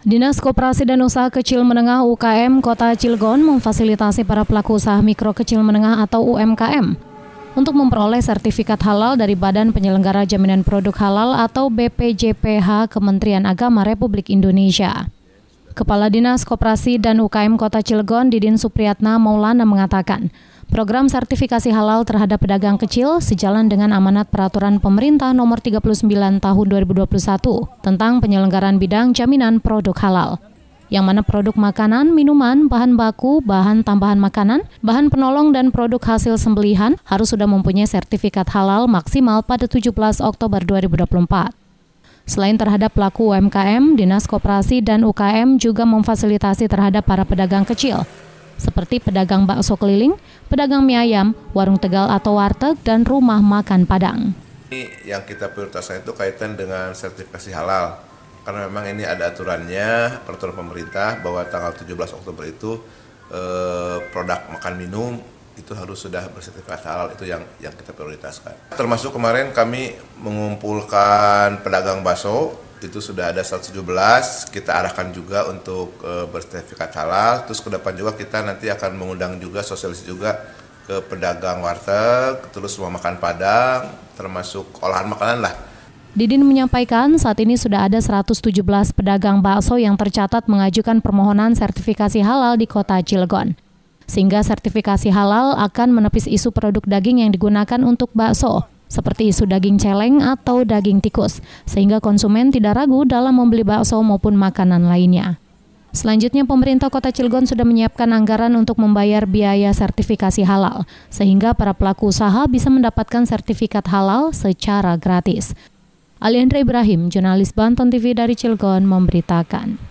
Dinas Koperasi dan Usaha Kecil Menengah UKM Kota Cilegon memfasilitasi para pelaku usaha mikro kecil menengah atau UMKM untuk memperoleh sertifikat halal dari Badan Penyelenggara Jaminan Produk Halal atau BPJPH Kementerian Agama Republik Indonesia. Kepala Dinas Koperasi dan UKM Kota Cilegon Didin Supriyatna Maulana mengatakan, Program sertifikasi halal terhadap pedagang kecil sejalan dengan amanat peraturan pemerintah nomor 39 tahun 2021 tentang penyelenggaraan bidang jaminan produk halal yang mana produk makanan, minuman, bahan baku, bahan tambahan makanan, bahan penolong dan produk hasil sembelihan harus sudah mempunyai sertifikat halal maksimal pada 17 Oktober 2024. Selain terhadap pelaku UMKM, Dinas Koperasi dan UKM juga memfasilitasi terhadap para pedagang kecil seperti pedagang bakso keliling, pedagang mie ayam, warung Tegal atau warteg, dan rumah makan Padang. Ini Yang kita prioritaskan itu kaitan dengan sertifikasi halal. Karena memang ini ada aturannya, peraturan pemerintah bahwa tanggal 17 Oktober itu eh, produk makan minum itu harus sudah bersertifikat halal itu yang yang kita prioritaskan. Termasuk kemarin kami mengumpulkan pedagang bakso itu sudah ada 117 kita arahkan juga untuk e, bersertifikat halal terus ke depan juga kita nanti akan mengundang juga sosialis juga ke pedagang warteg terus rumah makan padang termasuk olahan makanan lah Didin menyampaikan saat ini sudah ada 117 pedagang bakso yang tercatat mengajukan permohonan sertifikasi halal di kota Cilegon. Sehingga sertifikasi halal akan menepis isu produk daging yang digunakan untuk bakso seperti isu daging celeng atau daging tikus, sehingga konsumen tidak ragu dalam membeli bakso maupun makanan lainnya. Selanjutnya, pemerintah Kota Cilegon sudah menyiapkan anggaran untuk membayar biaya sertifikasi halal, sehingga para pelaku usaha bisa mendapatkan sertifikat halal secara gratis. Aliandra Ibrahim, jurnalis Banten TV dari Cilegon, memberitakan.